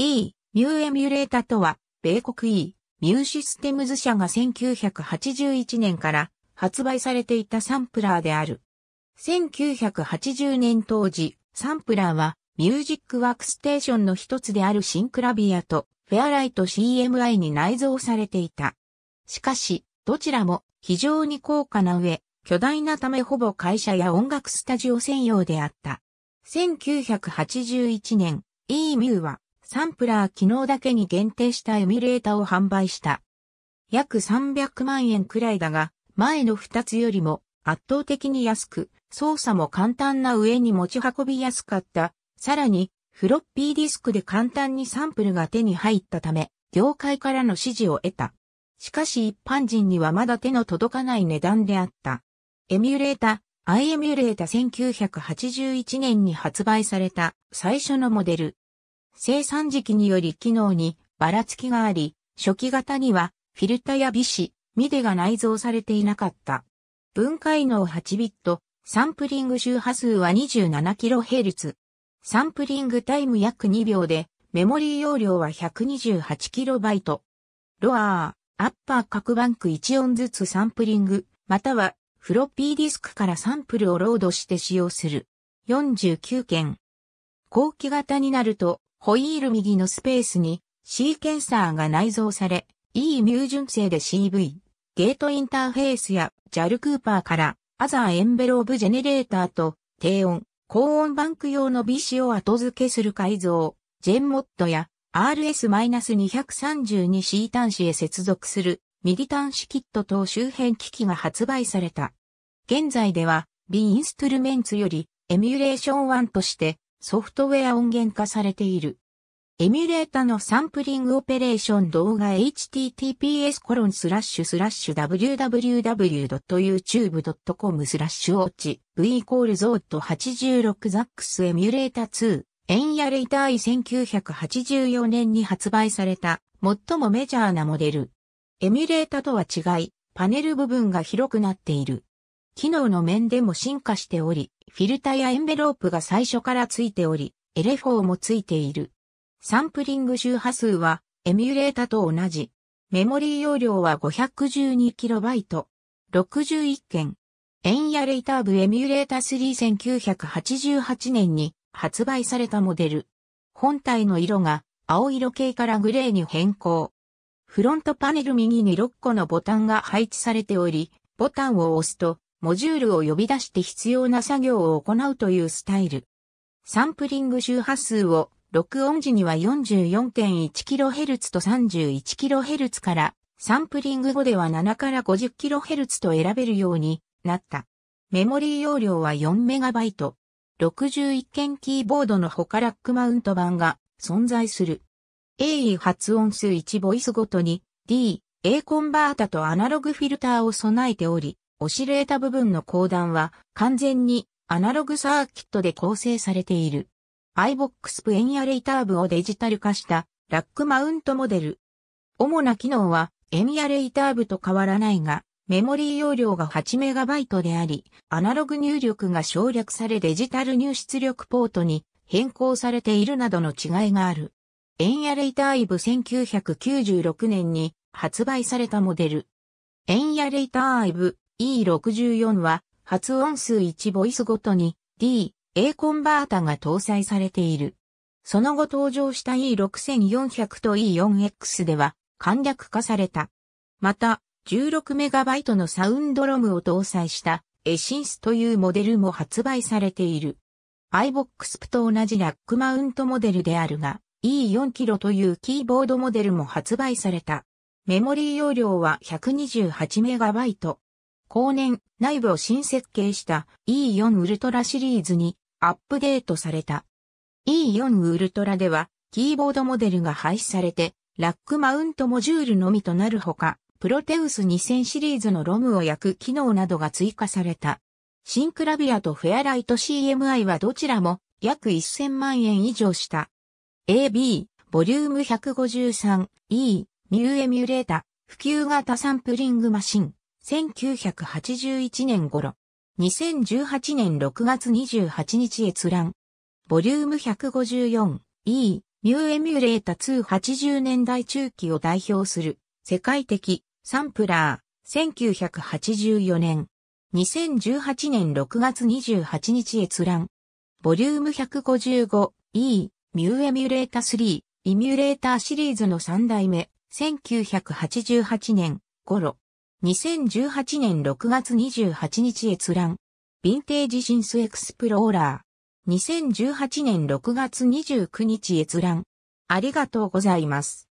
E、ミューエミュレータとは、米国 E、ミューシステムズ社が1981年から発売されていたサンプラーである。1980年当時、サンプラーはミュージックワークステーションの一つであるシンクラビアとフェアライト CMI に内蔵されていた。しかし、どちらも非常に高価な上、巨大なためほぼ会社や音楽スタジオ専用であった。1981年、E ミューはサンプラー機能だけに限定したエミュレータを販売した。約300万円くらいだが、前の2つよりも圧倒的に安く、操作も簡単な上に持ち運びやすかった。さらに、フロッピーディスクで簡単にサンプルが手に入ったため、業界からの支持を得た。しかし一般人にはまだ手の届かない値段であった。エミュレータ、アイエミュレータ1981年に発売された最初のモデル。生産時期により機能にばらつきがあり、初期型にはフィルタや微子、ミデが内蔵されていなかった。分解能8ビット、サンプリング周波数は 27kHz。サンプリングタイム約2秒で、メモリー容量は 128KB。ロアー、アッパー各バンク1音ずつサンプリング、またはフロッピーディスクからサンプルをロードして使用する。49件。後期型になるとホイール右のスペースにシーケンサーが内蔵され、E ミュー純正で CV、ゲートインターフェースや JAL クーパーから、アザーエンベローブジェネレーターと、低音、高音バンク用の BC を後付けする改造、ジェンモッドや RS-232C 端子へ接続するミディ端子キット等周辺機器が発売された。現在では、B インストゥルメンツよりエミュレーション1としてソフトウェア音源化されている。エミュレータのサンプリングオペレーション動画 https://www.youtube.com スラッシュウォッチ v イコールゾート86ザックスエミュレータ2エンヤレイター1984年に発売された最もメジャーなモデル。エミュレータとは違い、パネル部分が広くなっている。機能の面でも進化しており、フィルタやエンベロープが最初からついており、l ォーもついている。サンプリング周波数はエミュレータと同じ。メモリー容量は 512KB。61件。エンヤレイターブエミュレータ3988年に発売されたモデル。本体の色が青色系からグレーに変更。フロントパネル右に6個のボタンが配置されており、ボタンを押すとモジュールを呼び出して必要な作業を行うというスタイル。サンプリング周波数を録音時には 44.1kHz と 31kHz からサンプリング後では7から 50kHz と選べるようになった。メモリー容量は 4MB。61件キーボードの他ラックマウント版が存在する。AE 発音数1ボイスごとに D、A コンバータとアナログフィルターを備えており、オシレータ部分の後段は完全にアナログサーキットで構成されている。iBox プエンヤレーター部をデジタル化したラックマウントモデル。主な機能はエンヤレーター部と変わらないが、メモリー容量が 8MB であり、アナログ入力が省略されデジタル入出力ポートに変更されているなどの違いがある。エンヤレイターイブ1996年に発売されたモデル。エンヤレイターイブ E64 は発音数1ボイスごとに D、A コンバータが搭載されている。その後登場した E6400 と E4X では簡略化された。また、16MB のサウンドロムを搭載したエシンスというモデルも発売されている。iBoxP と同じラックマウントモデルであるが、E4 キロというキーボードモデルも発売された。メモリー容量は 128MB。後年内部を新設計した E4 ウルトラシリーズにアップデートされた。E4 ウルトラではキーボードモデルが廃止されてラックマウントモジュールのみとなるほか、プロテウス2000シリーズのロムを焼く機能などが追加された。シンクラビアとフェアライト CMI はどちらも約1000万円以上した。AB、ボリューム 153E、ミューエミュレータ、普及型サンプリングマシン。1981年頃、2018年6月28日閲覧。ボリューム 154E、ミューエミュレータ280年代中期を代表する世界的サンプラー、1984年。2018年6月28日閲覧。ボリューム 155E、ミューエミュレータ3、イミュレーターシリーズの3代目、1988年頃、2018年6月28日閲覧。ヴィンテージシンスエクスプローラー。2018年6月29日閲覧。ありがとうございます。